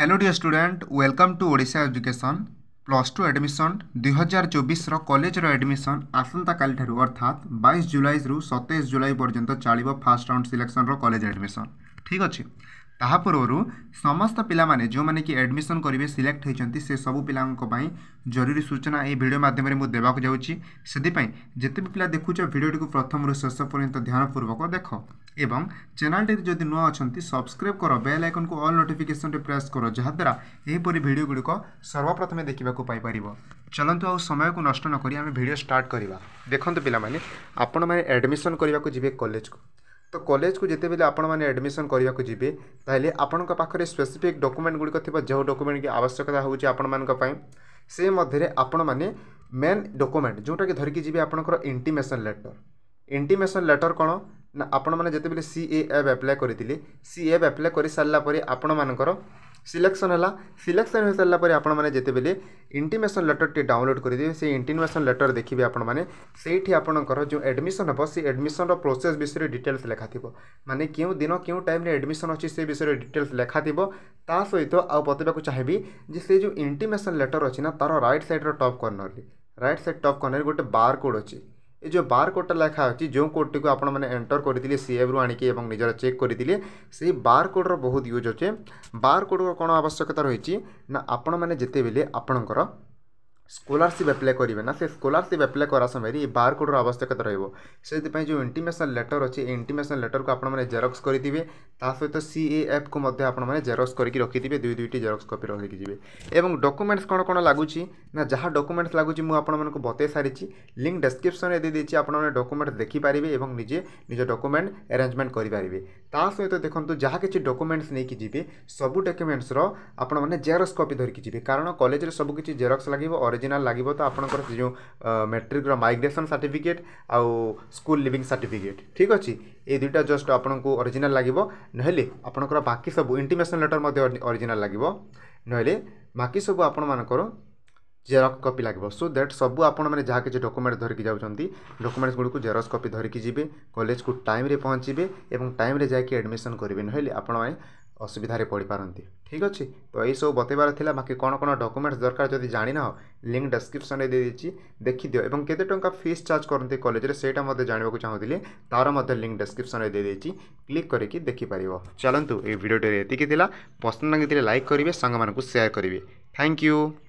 hello dear student welcome to Odisha education plus two admission দুই হাজার চবিশর কলেজর admission আসন্তকালি ঠার অর্থাৎ বাইশ জুলাই রু সতেইশ জুলাই পর্যন্ত চলিব ফার্স্ট রাউন্ড সিলেকশনর কলেজ আডমিশন ঠিক আছে ତାହା ପୂର୍ବରୁ ସମସ୍ତ ପିଲାମାନେ ଯେଉଁମାନେ କି ଆଡ଼ମିସନ୍ କରିବେ ସିଲେକ୍ଟ ହୋଇଛନ୍ତି ସେ ସବୁ ପିଲାଙ୍କ ପାଇଁ ଜରୁରୀ ସୂଚନା ଏହି ଭିଡ଼ିଓ ମାଧ୍ୟମରେ ମୁଁ ଦେବାକୁ ଯାଉଛି ସେଥିପାଇଁ ଯେତେ ବି ପିଲା ଦେଖୁଛ ଭିଡ଼ିଓଟିକୁ ପ୍ରଥମରୁ ଶେଷ ପର୍ଯ୍ୟନ୍ତ ଧ୍ୟାନପୂର୍ବକ ଦେଖ ଏବଂ ଚ୍ୟାନେଲଟିରେ ଯଦି ନୂଆ ଅଛନ୍ତି ସବସ୍କ୍ରାଇବ୍ କର ବେଲ୍ ଆଇକନ୍କୁ ଅଲ୍ ନୋଟିଫିକେସନ୍ରେ ପ୍ରେସ୍ କର ଯାହାଦ୍ୱାରା ଏହିପରି ଭିଡ଼ିଓ ଗୁଡ଼ିକ ସର୍ବପ୍ରଥମେ ଦେଖିବାକୁ ପାଇପାରିବ ଚାଲନ୍ତୁ ଆଉ ସମୟକୁ ନଷ୍ଟ ନକରି ଆମେ ଭିଡ଼ିଓ ଷ୍ଟାର୍ଟ କରିବା ଦେଖନ୍ତୁ ପିଲାମାନେ ଆପଣମାନେ ଆଡ଼ମିସନ୍ କରିବାକୁ ଯିବେ କଲେଜକୁ ତ କଲେଜକୁ ଯେତେବେଳେ ଆପଣମାନେ ଆଡ଼ମିସନ୍ କରିବାକୁ ଯିବେ ତାହେଲେ ଆପଣଙ୍କ ପାଖରେ ସ୍ପେସିଫିକ୍ ଡକୁମେଣ୍ଟ ଗୁଡ଼ିକ ଥିବ ଯେଉଁ ଡକୁମେଣ୍ଟ କି ଆବଶ୍ୟକତା ହେଉଛି ଆପଣମାନଙ୍କ ପାଇଁ ସେ ମଧ୍ୟରେ ଆପଣମାନେ ମେନ୍ ଡକୁମେଣ୍ଟ ଯେଉଁଟାକି ଧରିକି ଯିବେ ଆପଣଙ୍କର ଇଣ୍ଟିମେସନ୍ ଲେଟର୍ ଇଣ୍ଟିମେସନ୍ ଲେଟର୍ କ'ଣ ନା ଆପଣମାନେ ଯେତେବେଳେ ସି ଏ ଏଫ୍ ଆପ୍ଲାଏ କରିଥିଲେ ସି ଏ ଆପ୍ ଆପ୍ଲାଏ କରିସାରିଲା ପରେ ଆପଣମାନଙ୍କର ସିଲେକ୍ସନ୍ ହେଲା ସିଲେକ୍ସନ୍ ହୋଇସାରିଲା ପରେ ଆପଣମାନେ ଯେତେବେଳେ ଇଣ୍ଟିମେସନ୍ ଲେଟର୍ଟି ଡାଉନଲୋଡ଼୍ କରିଦେବେ ସେଇ ଇଣ୍ଟିମେସନ୍ ଲେଟର୍ ଦେଖିବେ ଆପଣମାନେ ସେଇଠି ଆପଣଙ୍କର ଯେଉଁ ଆଡ଼ମିସନ୍ ହେବ ସେ ଆଡ଼ମିସନ୍ର ପ୍ରୋସେସ୍ ବିଷୟରେ ଡିଟେଲ୍ସ ଲେଖାଥିବ ମାନେ କେଉଁ ଦିନ କେଉଁ ଟାଇମ୍ରେ ଆଡ଼ମିସନ୍ ଅଛି ସେ ବିଷୟରେ ଡିଟେଲ୍ସ ଲେଖାଥିବ ତା ସହିତ ଆଉ ବତେଇବାକୁ ଚାହିଁବି ଯେ ସେ ଯେଉଁ ଇଣ୍ଟିମେସନ୍ ଲେଟର୍ ଅଛି ନା ତା'ର ରାଇଟ୍ ସାଇଡ଼୍ର ଟପ୍ କର୍ଣ୍ଣର୍ରେ ରାଇଟ୍ ସାଇଡ଼୍ ଟପ୍ କର୍ଣ୍ଣର୍ରେ ଗୋଟେ ବାର୍ କୋଡ଼୍ ଅଛି ଏ ଯେଉଁ ବାର୍ କୋଡ଼୍ଟା ଲେଖା ଅଛି ଯେଉଁ କୋଡ଼୍ଟିକୁ ଆପଣମାନେ ଏଣ୍ଟର୍ କରିଥିଲେ ସି ଏଫ୍ରୁ ଆଣିକି ଏବଂ ନିଜର ଚେକ୍ କରିଥିଲେ ସେହି ବାର୍ କୋଡ଼୍ର ବହୁତ ୟୁଜ୍ ଅଛେ ବାର୍ କୋଡ଼୍ର କ'ଣ ଆବଶ୍ୟକତା ରହିଛି ନା ଆପଣମାନେ ଯେତେବେଳେ ଆପଣଙ୍କର ସ୍କଲାରସିପ୍ ଆପ୍ଲାଏ କରିବେ ନା ସେ ସ୍କଲାରସିପ୍ ଆପ୍ଲାଏ କରା ସମୟରେ ଏ ବାରକୋଡ଼ର ଆବଶ୍ୟକତା ରହିବ ସେଥିପାଇଁ ଯେଉଁ ଇଣ୍ଟିମେସନ୍ ଲେଟର୍ ଅଛି ଏ ଇଣ୍ଟିମେସନ୍ ଲେଟର୍କୁ ଆପଣମାନେ ଜେରକ୍ସ କରିଥିବେ ତା ସହିତ ସି ଏ ଏଫ୍କୁ ମଧ୍ୟ ଆପଣମାନେ ଜେରକ୍ସ କରିକି ରଖିଥିବେ ଦୁଇ ଦୁଇଟି ଜେରକ୍ସ କପି ରଖିକି ଯିବେ ଏବଂ ଡକୁମେଣ୍ଟସ୍ କ'ଣ କ'ଣ ଲାଗୁଛି ନା ଯାହା ଡକୁମେଣ୍ଟସ୍ ଲାଗୁଛି ମୁଁ ଆପଣମାନଙ୍କୁ ବତେଇ ସାରିଛି ଲିଙ୍କ୍ ଡେସ୍କ୍ରିପ୍ସନ୍ରେ ଦେଇ ଦେଇଛି ଆପଣମାନେ ଡକୁମେଣ୍ଟ ଦେଖିପାରିବେ ଏବଂ ନିଜେ ନିଜ ଡକୁମେଣ୍ଟ ଆରେଞ୍ଜମେଣ୍ଟ କରିପାରିବେ ତା ସହିତ ଦେଖନ୍ତୁ ଯାହା କିଛି ଡକୁମେଣ୍ଟସ୍ ନେଇକି ଯିବେ ସବୁ ଡକ୍ୟୁମେଣ୍ଟସ୍ର ଆପଣମାନେ ଜେରକ୍ସ କପି ଧରିକି ଯିବେ କାରଣ କଲେଜରେ ସବୁ କିଛି ଜେରକ୍ସ ଲାଗିବ ଅରିଜିନାଲ୍ ଲାଗିବ ତ ଆପଣଙ୍କର ସେ ଯେଉଁ ମେଟ୍ରିକ୍ର ମାଇଗ୍ରେସନ୍ ସାର୍ଟିଫିକେଟ୍ ଆଉ ସ୍କୁଲ୍ ଲିଭିଂ ସାର୍ଟିଫିକେଟ୍ ଠିକ୍ ଅଛି ଏ ଦୁଇଟା ଜଷ୍ଟ ଆପଣଙ୍କୁ ଅରିଜିନାଲ୍ ଲାଗିବ ନହେଲେ ଆପଣଙ୍କର ବାକି ସବୁ ଇଣ୍ଟିମେସନ୍ ଲେଟର୍ ମଧ୍ୟ ଅରିଜିନାଲ୍ ଲାଗିବ ନହେଲେ ବାକି ସବୁ ଆପଣମାନଙ୍କର ଜେରକ୍ସ କପି ଲାଗିବ ସୋ ଦ୍ୟାଟ୍ ସବୁ ଆପଣମାନେ ଯାହା କିଛି ଡକୁମେଣ୍ଟ ଧରିକି ଯାଉଛନ୍ତି ଡକୁମେଣ୍ଟସ୍ ଗୁଡ଼ିକୁ ଜେରକ୍ସ କପି ଧରିକି ଯିବେ କଲେଜକୁ ଟାଇମ୍ରେ ପହଞ୍ଚିବେ ଏବଂ ଟାଇମ୍ରେ ଯାଇକି ଆଡ଼ମିସନ୍ କରିବେ ନହେଲେ ଆପଣମାନେ ଅସୁବିଧାରେ ପଡ଼ିପାରନ୍ତି ଠିକ୍ ଅଛି ତ ଏଇସବୁ ବତେଇବାର ଥିଲା ବାକି କ'ଣ କ'ଣ ଡକୁମେଣ୍ଟସ୍ ଦରକାର ଯଦି ଜାଣିନାହ ଲିଙ୍କ୍ ଡେସ୍କ୍ରିପ୍ସନ୍ରେ ଦେଇଦେଇଛି ଦେଖିଦିଅ ଏବଂ କେତେ ଟଙ୍କା ଫିସ୍ ଚାର୍ଜ କରନ୍ତି କଲେଜରେ ସେଇଟା ମଧ୍ୟ ଜାଣିବାକୁ ଚାହୁଁଥିଲେ ତା'ର ମଧ୍ୟ ଲିଙ୍କ୍ ଡେସ୍କ୍ରିପ୍ସନ୍ରେ ଦେଇଦେଇଛି କ୍ଲିକ୍ କରିକି ଦେଖିପାରିବ ଚାଲନ୍ତୁ ଏଇ ଭିଡ଼ିଓଟିରେ ଏତିକି ଥିଲା ପସନ୍ଦ ଲାଗିଥିଲେ ଲାଇକ୍ କରିବେ ସାଙ୍ଗମାନଙ୍କୁ ସେୟାର କରିବେ ଥ୍ୟାଙ୍କ ୟୁ